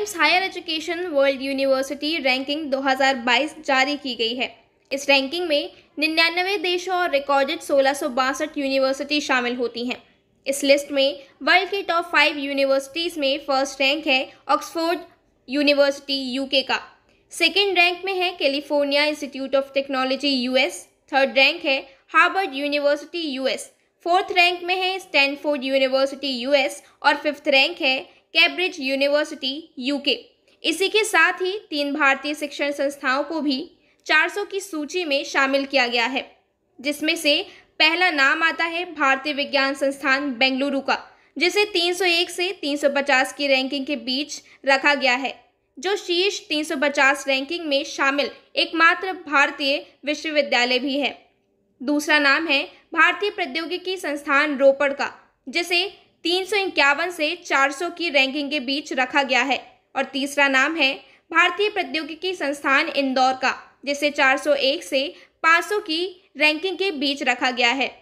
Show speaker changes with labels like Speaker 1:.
Speaker 1: times Higher Education World University ranking 2022 जारी की गई है इस रैंकिंग में निन्यानवे देशों और रिकॉर्डेड सोलह यूनिवर्सिटी शामिल होती हैं इस लिस्ट में वर्ल्ड की टॉप फाइव यूनिवर्सिटीज़ में फर्स्ट रैंक है ऑक्सफोर्ड यूनिवर्सिटी यूके का सेकेंड रैंक में है California Institute of Technology US third rank है Harvard University US fourth rank में है स्टैनफोर्ड यूनिवर्सिटी यूएस और फिफ्थ रैंक है कैम्ब्रिज यूनिवर्सिटी यूके इसी के साथ ही तीन भारतीय शिक्षण संस्थाओं को भी 400 की सूची में शामिल किया गया है जिसमें से पहला नाम आता है भारतीय विज्ञान संस्थान बेंगलुरु का जिसे 301 से 350 की रैंकिंग के बीच रखा गया है जो शीर्ष 350 रैंकिंग में शामिल एकमात्र भारतीय विश्वविद्यालय भी है दूसरा नाम है भारतीय प्रौद्योगिकी संस्थान रोपड़ का जिसे तीन से 400 की रैंकिंग के बीच रखा गया है और तीसरा नाम है भारतीय प्रौद्योगिकी संस्थान इंदौर का जिसे 401 से 500 की रैंकिंग के बीच रखा गया है